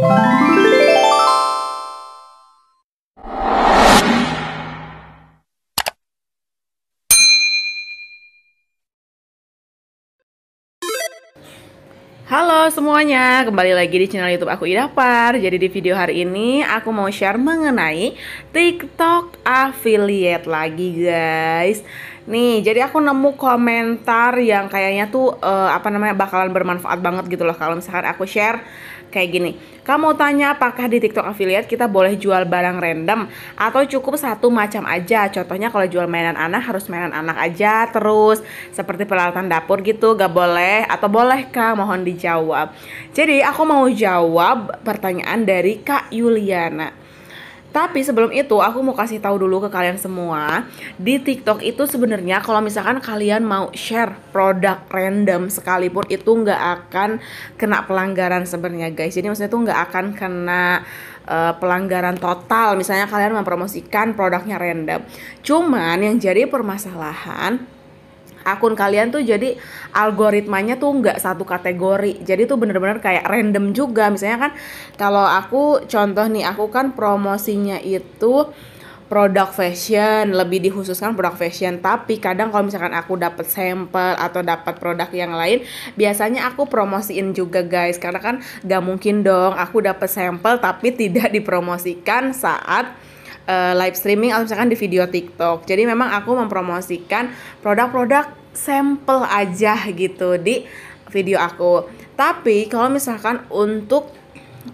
Halo semuanya, kembali lagi di channel YouTube aku Idapar. Jadi di video hari ini aku mau share mengenai TikTok affiliate lagi, guys. Nih, jadi aku nemu komentar yang kayaknya tuh uh, apa namanya bakalan bermanfaat banget gitu loh kalau misalkan aku share kayak gini. Kamu mau tanya apakah di TikTok affiliate kita boleh jual barang random atau cukup satu macam aja? Contohnya kalau jual mainan anak harus mainan anak aja terus seperti peralatan dapur gitu gak boleh atau bolehkah? mohon dijawab. Jadi aku mau jawab pertanyaan dari Kak Yuliana. Tapi sebelum itu aku mau kasih tahu dulu ke kalian semua di TikTok itu sebenarnya kalau misalkan kalian mau share produk random sekalipun itu nggak akan kena pelanggaran sebenarnya guys. Jadi maksudnya itu nggak akan kena uh, pelanggaran total. Misalnya kalian mempromosikan produknya random. Cuman yang jadi permasalahan akun kalian tuh jadi algoritmanya tuh nggak satu kategori jadi tuh bener-bener kayak random juga misalnya kan kalau aku contoh nih aku kan promosinya itu produk fashion lebih dikhususkan produk fashion tapi kadang kalau misalkan aku dapat sampel atau dapat produk yang lain biasanya aku promosiin juga guys karena kan nggak mungkin dong aku dapat sampel tapi tidak dipromosikan saat eh, live streaming atau misalkan di video TikTok jadi memang aku mempromosikan produk-produk sampel aja gitu di video aku. Tapi kalau misalkan untuk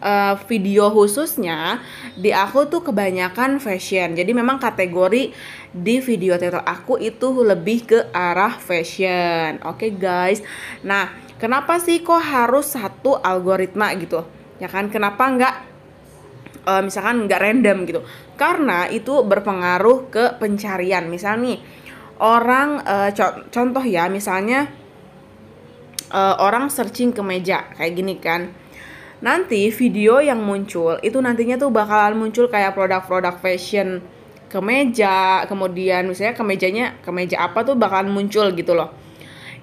uh, video khususnya di aku tuh kebanyakan fashion. Jadi memang kategori di video tutorial aku itu lebih ke arah fashion. Oke okay, guys. Nah, kenapa sih kok harus satu algoritma gitu? Ya kan kenapa enggak uh, eh, misalkan enggak random gitu? Karena itu berpengaruh ke pencarian. Misal nih orang uh, co contoh ya misalnya uh, orang searching ke meja kayak gini kan nanti video yang muncul itu nantinya tuh bakalan muncul kayak produk-produk fashion ke meja kemudian misalnya ke mejanya ke meja apa tuh bakalan muncul gitu loh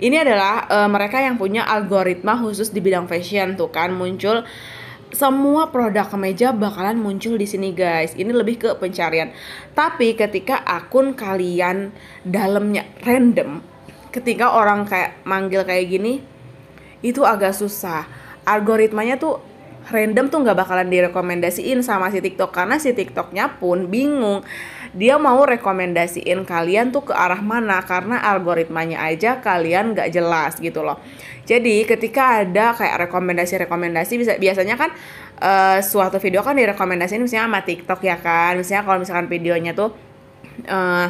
ini adalah uh, mereka yang punya algoritma khusus di bidang fashion tuh kan muncul semua produk kemeja bakalan muncul di sini guys. Ini lebih ke pencarian. Tapi ketika akun kalian dalamnya random, ketika orang kayak manggil kayak gini, itu agak susah. Algoritmanya tuh random tuh nggak bakalan direkomendasiin sama si TikTok karena si TikToknya pun bingung dia mau rekomendasiin kalian tuh ke arah mana karena algoritmanya aja kalian nggak jelas gitu loh jadi ketika ada kayak rekomendasi-rekomendasi bisa biasanya kan uh, suatu video kan direkomendasiin misalnya sama TikTok ya kan misalnya kalau misalkan videonya tuh uh,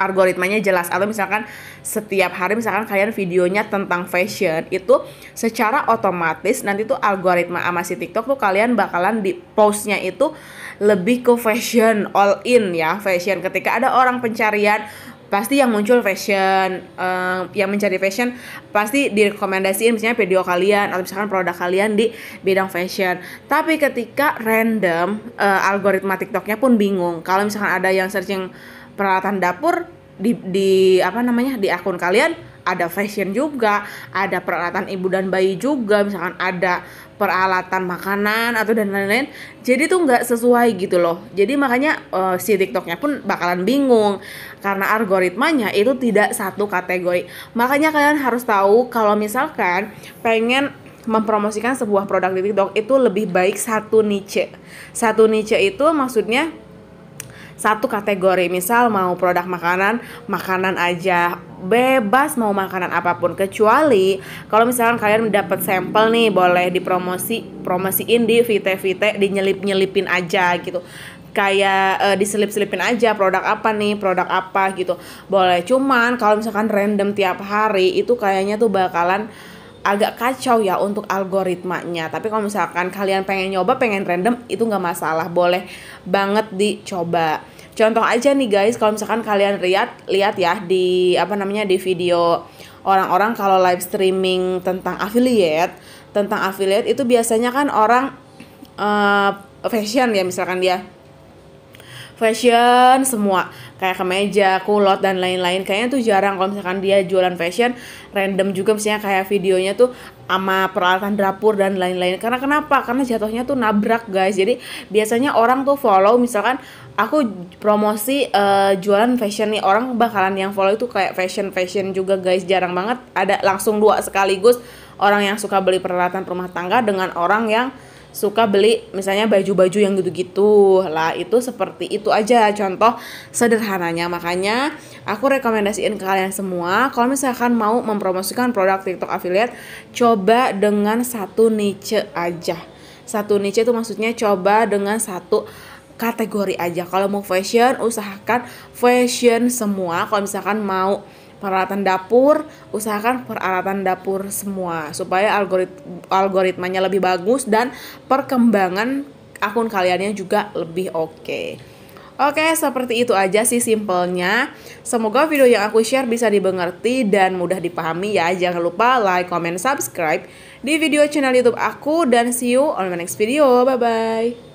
algoritmanya jelas atau misalkan setiap hari misalkan kalian videonya tentang fashion itu secara otomatis nanti tuh algoritma sama si TikTok tuh kalian bakalan di postnya itu lebih ke fashion all in ya fashion ketika ada orang pencarian pasti yang muncul fashion um, yang mencari fashion pasti direkomendasiin misalnya video kalian atau misalkan produk kalian di bidang fashion tapi ketika random uh, algoritma TikToknya pun bingung kalau misalkan ada yang searching peralatan dapur di di apa namanya di akun kalian ada fashion juga, ada peralatan ibu dan bayi juga, misalkan ada peralatan makanan atau dan lain-lain. Jadi tuh nggak sesuai gitu loh. Jadi makanya uh, si TikToknya pun bakalan bingung karena algoritmanya itu tidak satu kategori. Makanya kalian harus tahu kalau misalkan pengen mempromosikan sebuah produk di TikTok itu lebih baik satu niche. Satu niche itu maksudnya satu kategori misal mau produk makanan makanan aja bebas mau makanan apapun kecuali kalau misalkan kalian dapat sampel nih boleh dipromosi promosiin di vite-vite nyelip nyelipin aja gitu kayak uh, diselip-selipin aja produk apa nih, produk apa gitu. Boleh cuman kalau misalkan random tiap hari itu kayaknya tuh bakalan agak kacau ya untuk algoritmanya. Tapi kalau misalkan kalian pengen nyoba, pengen random, itu nggak masalah, boleh banget dicoba. Contoh aja nih guys, kalau misalkan kalian lihat lihat ya di apa namanya di video orang-orang kalau live streaming tentang affiliate, tentang affiliate itu biasanya kan orang uh, fashion ya misalkan dia fashion semua kayak kemeja, kulot dan lain-lain. Kayaknya tuh jarang kalau misalkan dia jualan fashion random juga misalnya kayak videonya tuh sama peralatan dapur dan lain-lain. Karena kenapa? Karena jatuhnya tuh nabrak, guys. Jadi biasanya orang tuh follow misalkan aku promosi uh, jualan fashion nih orang bakalan yang follow itu kayak fashion fashion juga guys jarang banget ada langsung dua sekaligus orang yang suka beli peralatan rumah tangga dengan orang yang suka beli misalnya baju-baju yang gitu-gitu lah itu seperti itu aja contoh sederhananya makanya aku rekomendasiin ke kalian semua kalau misalkan mau mempromosikan produk TikTok affiliate coba dengan satu niche aja satu niche itu maksudnya coba dengan satu kategori aja kalau mau fashion usahakan fashion semua kalau misalkan mau peralatan dapur, usahakan peralatan dapur semua supaya algorit algoritmanya lebih bagus dan perkembangan akun kaliannya juga lebih oke. Okay. Oke, seperti itu aja sih simpelnya. Semoga video yang aku share bisa dimengerti dan mudah dipahami ya. Jangan lupa like, comment, subscribe di video channel YouTube aku dan see you on my next video. Bye bye.